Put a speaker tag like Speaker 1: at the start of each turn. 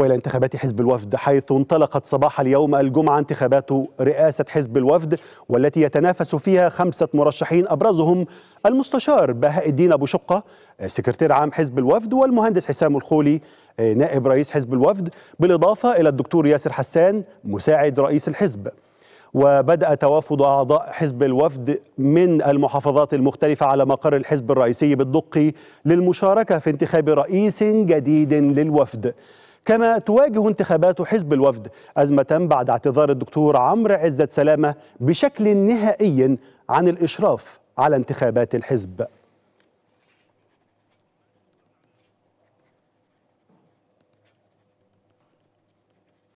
Speaker 1: والى انتخابات حزب الوفد حيث انطلقت صباح اليوم الجمعه انتخابات رئاسه حزب الوفد والتي يتنافس فيها خمسه مرشحين ابرزهم المستشار بهاء الدين ابو شقه سكرتير عام حزب الوفد والمهندس حسام الخولي نائب رئيس حزب الوفد بالاضافه الى الدكتور ياسر حسان مساعد رئيس الحزب وبدأ توافد أعضاء حزب الوفد من المحافظات المختلفة على مقر الحزب الرئيسي بالدقي للمشاركة في انتخاب رئيس جديد للوفد كما تواجه انتخابات حزب الوفد أزمة بعد اعتذار الدكتور عمرو عزت سلامة بشكل نهائي عن الإشراف على انتخابات الحزب